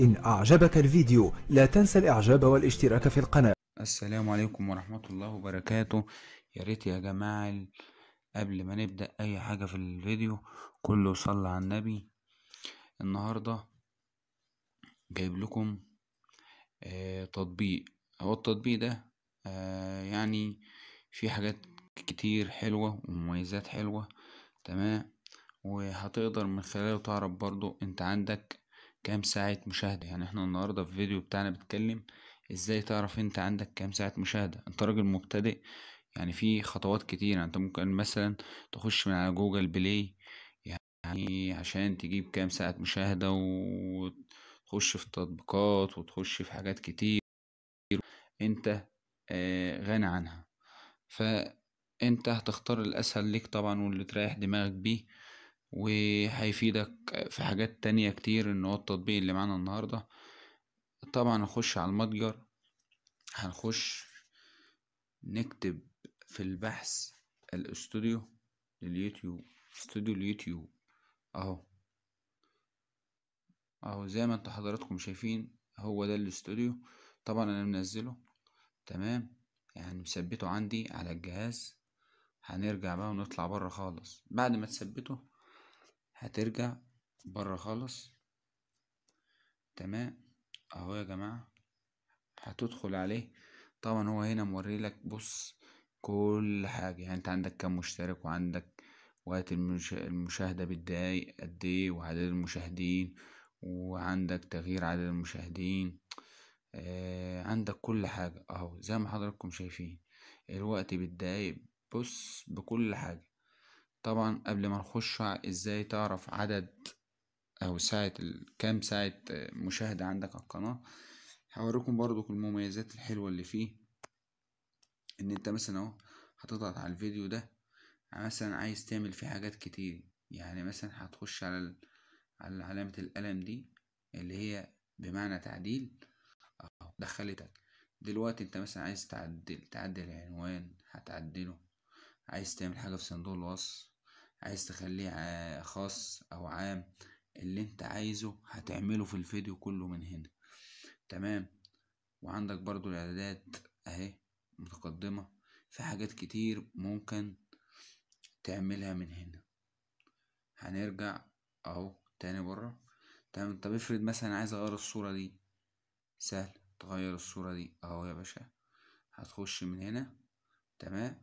إن أعجبك الفيديو لا تنسى الإعجاب والاشتراك في القناة السلام عليكم ورحمة الله وبركاته يا ريت يا جماعة قبل ما نبدأ أي حاجة في الفيديو كله صلى على النبي النهاردة جايب لكم آه تطبيق هو التطبيق ده آه يعني في حاجات كتير حلوة ومميزات حلوة تمام وهتقدر من خلاله تعرف برضو انت عندك كام ساعة مشاهدة يعني احنا النهاردة في فيديو بتاعنا بنتكلم ازاي تعرف انت عندك كام ساعة مشاهدة انت راجل مبتدئ يعني في خطوات كتير يعني انت ممكن مثلا تخش من على جوجل بلاي يعني عشان تجيب كام ساعة مشاهدة وتخش في تطبيقات وتخش في حاجات كتير انت آه، غني عنها فانت هتختار الاسهل ليك طبعا واللي تريح دماغك بيه وهيفيدك في حاجات تانية كتير ان هو التطبيق اللي معانا النهاردة طبعا نخش على المتجر هنخش نكتب في البحث الاستوديو لليوتيوب استوديو اليوتيوب اهو اهو زي ما انتوا حضراتكم شايفين هو ده الاستوديو طبعا انا منزله تمام يعني مثبته عندي على الجهاز هنرجع بقى ونطلع بره خالص بعد ما تثبته هترجع بره خالص تمام اهو يا جماعة هتدخل عليه طبعا هو هنا موريلك بص كل حاجة يعني انت عندك كم مشترك وعندك وقت المشاهدة بالدقايق قد ايه وعدد المشاهدين وعندك تغيير عدد المشاهدين آه عندك كل حاجة اهو زي ما حضراتكم شايفين الوقت بالدقايق بص بكل حاجة طبعا قبل ما نخش ازاي تعرف عدد او ساعة كام ساعة مشاهدة عندك على القناة هوريكم برضو المميزات الحلوة اللي فيه ان انت مثلا اهو هتضغط على الفيديو ده مثلا عايز تعمل فيه حاجات كتير يعني مثلا هتخش على على علامة القلم دي اللي هي بمعنى تعديل اهو دخلتك دلوقتي انت مثلا عايز تعدل تعدل العنوان هتعدله عايز تعمل حاجة في صندوق الوصف عايز تخليه خاص او عام اللي انت عايزه هتعمله في الفيديو كله من هنا تمام وعندك برضو الاعدادات اهي متقدمة في حاجات كتير ممكن تعملها من هنا هنرجع اهو تاني بره تمام طب افرض مثلا عايز اغير الصورة دي سهل تغير الصورة دي اهو يا باشا هتخش من هنا تمام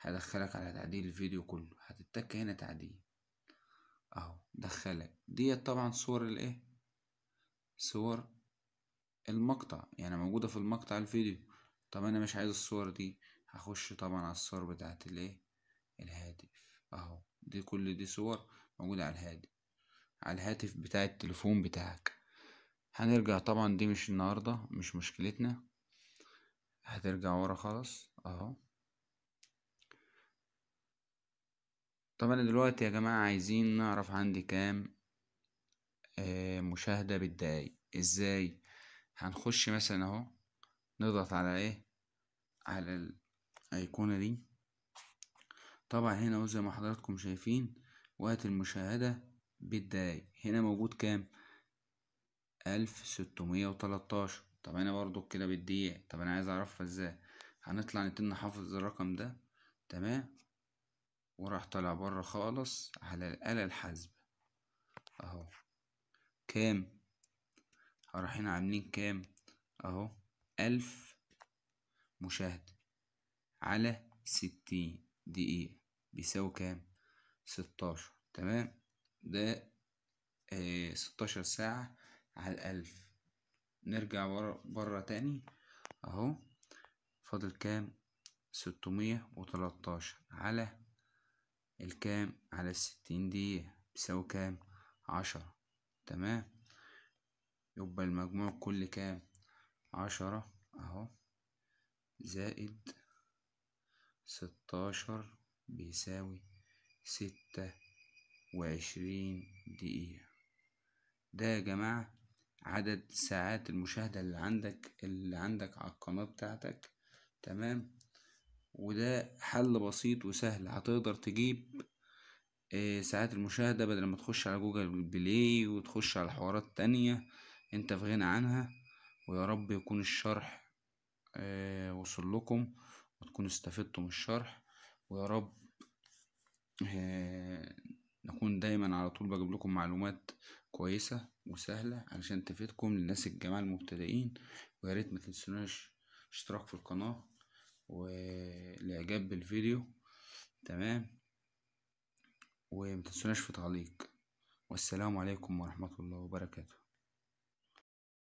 هدخلك على تعديل الفيديو كله هتتك هنا تعديل اهو دخلك ديت طبعا صور الايه صور المقطع يعني موجودة في المقطع الفيديو طب انا مش عايز الصور دي هخش طبعا على الصور بتاعت الايه الهاتف اهو دي كل دي صور موجودة على الهاتف على الهاتف بتاع التليفون بتاعك هنرجع طبعا دي مش النهاردة مش مشكلتنا هترجع ورا خلاص اهو طب انا دلوقتي يا جماعة عايزين نعرف عندي كام آه، مشاهدة بالدقايق ازاي هنخش مثلا اهو نضغط على ايه على الايقونة دي طبعا هنا زي ما حضراتكم شايفين وقت المشاهدة بالدقايق هنا موجود كام ألف ستمية وتلاتاشر طب هنا برضو كده بالدقيقة طب انا عايز اعرفها ازاي هنطلع نتم نحافظ الرقم ده تمام وراح طالع بره خالص على الآلة الحاسبة اهو كام رايحين عاملين كام اهو ألف مشاهدة على ستين دقيقة بيساوي كام ستاشر تمام ده آه ستاشر ساعة على الألف نرجع بره, بره تاني اهو فاضل كام ستمية وتلاتاشر على الكام على الستين دقيقة بيساوي كام عشرة تمام يبقى المجموع كل كام عشرة اهو زائد ستاشر بيساوي ستة وعشرين دقيقة ده يا جماعة عدد ساعات المشاهدة اللي عندك اللي عندك على القناة بتاعتك تمام وده حل بسيط وسهل هتقدر تجيب آه، ساعات المشاهدة بدل ما تخش على جوجل بلاي وتخش على حوارات تانية انت في غنى عنها ويا رب يكون الشرح آه، وصل لكم وتكونوا استفدتم الشرح ويا رب آه، نكون دايما على طول بجيب لكم معلومات كويسة وسهلة علشان تفيدكم للناس الجماعة المبتدئين وياريت ما تنسوناش اشتراك في القناة و الاعجاب بالفيديو تمام ومتنسوناش في تعليق والسلام عليكم ورحمة الله وبركاته